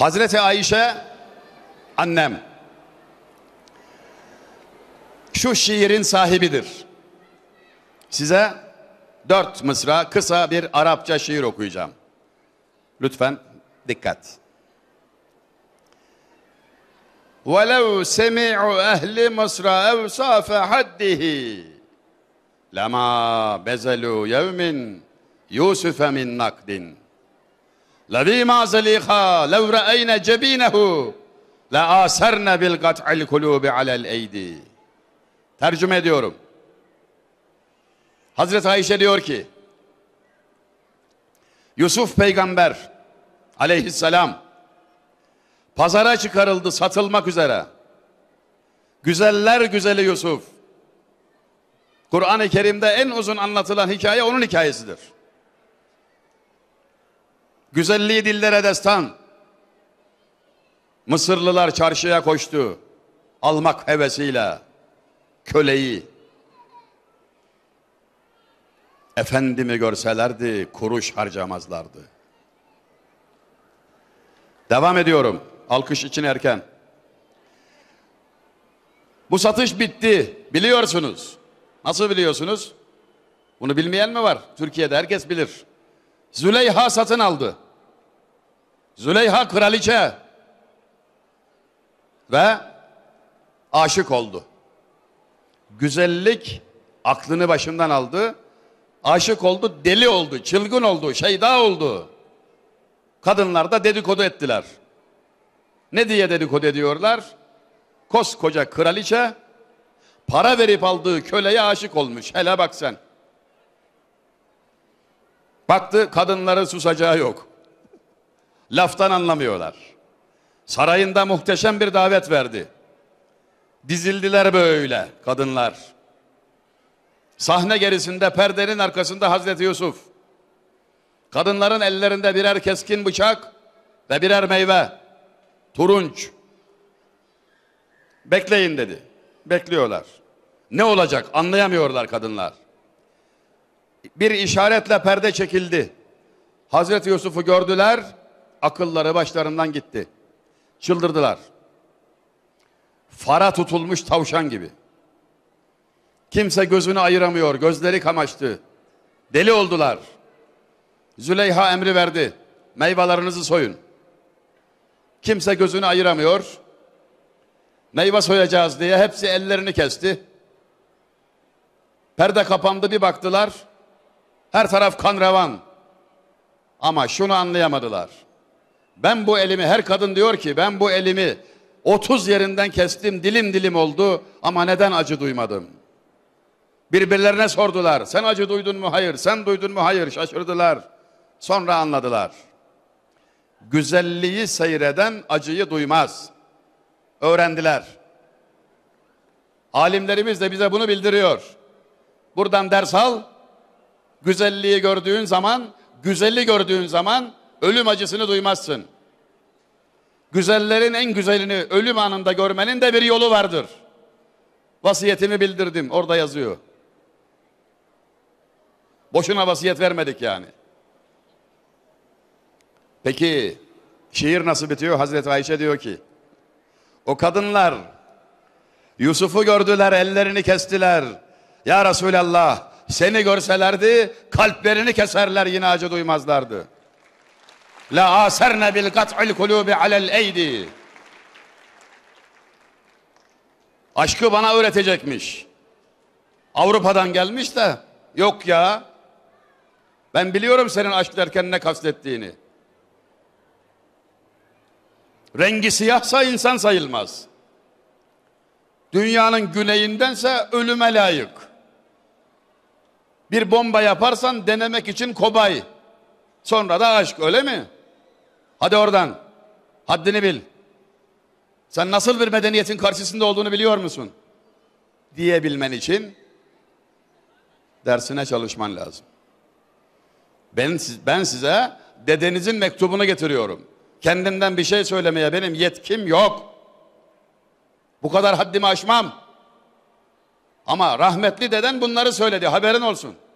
Hazreti Ayşe annem şu şiirin sahibidir. Size dört mısra kısa bir Arapça şiir okuyacağım. Lütfen dikkat. وَلَوْ سَمِعُوا اَهْلِ مَصْرَ اَوْصَافَ حَدِّهِ لَمَا بَزَلُوا يَوْمٍ يُوسُفَ مِنْ نَقْدٍ لَذ۪يمَا زَل۪يخَا لَوْ رَأَيْنَ جَب۪ينَهُ لَآسَرْنَ بِالْقَطْعِ الْقُلُوبِ عَلَى الْاَيْدِ Tercüme ediyorum. Hazreti Ayşe diyor ki Yusuf peygamber aleyhisselam pazara çıkarıldı satılmak üzere. Güzeller güzeli Yusuf. Kur'an-ı Kerim'de en uzun anlatılan hikaye onun hikayesidir. Güzelliği dillere destan. Mısırlılar çarşıya koştu. Almak hevesiyle köleyi. Efendimi görselerdi kuruş harcamazlardı. Devam ediyorum. Alkış için erken. Bu satış bitti. Biliyorsunuz. Nasıl biliyorsunuz? Bunu bilmeyen mi var? Türkiye'de herkes bilir. Züleyha satın aldı. Züleyha kraliçe ve aşık oldu. Güzellik aklını başından aldı. Aşık oldu, deli oldu, çılgın oldu, şeyda oldu. Kadınlar da dedikodu ettiler. Ne diye dedikodu ediyorlar? Koskoca kraliçe para verip aldığı köleye aşık olmuş. Hele bak sen. Baktı kadınlara susacağı yok. Laftan anlamıyorlar. Sarayında muhteşem bir davet verdi. Dizildiler böyle kadınlar. Sahne gerisinde perdenin arkasında Hazreti Yusuf. Kadınların ellerinde birer keskin bıçak ve birer meyve. Turunç. Bekleyin dedi. Bekliyorlar. Ne olacak anlayamıyorlar kadınlar bir işaretle perde çekildi. Hazreti Yusuf'u gördüler, akılları başlarından gitti. Çıldırdılar. Fara tutulmuş tavşan gibi. Kimse gözünü ayıramıyor, gözleri kamaştı. Deli oldular. Züleyha emri verdi. Meyvelerinizi soyun. Kimse gözünü ayıramıyor. Meyve soyacağız diye hepsi ellerini kesti. Perde kapandı bir baktılar. Her taraf kan revan. Ama şunu anlayamadılar. Ben bu elimi, her kadın diyor ki ben bu elimi 30 yerinden kestim, dilim dilim oldu ama neden acı duymadım? Birbirlerine sordular. Sen acı duydun mu? Hayır. Sen duydun mu? Hayır. Şaşırdılar. Sonra anladılar. Güzelliği seyreden acıyı duymaz. Öğrendiler. Alimlerimiz de bize bunu bildiriyor. Buradan ders al, Güzelliği gördüğün zaman, güzeli gördüğün zaman ölüm acısını duymazsın. Güzellerin en güzelini ölüm anında görmenin de bir yolu vardır. Vasiyetimi bildirdim. Orada yazıyor. Boşuna vasiyet vermedik yani. Peki şiir nasıl bitiyor? Hazreti Ayşe diyor ki o kadınlar Yusuf'u gördüler ellerini kestiler. Ya Resulallah seni görselerdi kalplerini keserler yine acı duymazlardı. La aserne bil kat'il kulubi alel eydi. Aşkı bana öğretecekmiş. Avrupa'dan gelmiş de yok ya. Ben biliyorum senin aşk derken ne kastettiğini. Rengi siyahsa insan sayılmaz. Dünyanın güneyindense ölüme layık. Bir bomba yaparsan denemek için kobay. Sonra da aşk öyle mi? Hadi oradan. Haddini bil. Sen nasıl bir medeniyetin karşısında olduğunu biliyor musun? Diyebilmen için dersine çalışman lazım. Ben, ben size dedenizin mektubunu getiriyorum. Kendimden bir şey söylemeye benim yetkim yok. Bu kadar haddimi aşmam. Ama rahmetli deden bunları söyledi haberin olsun.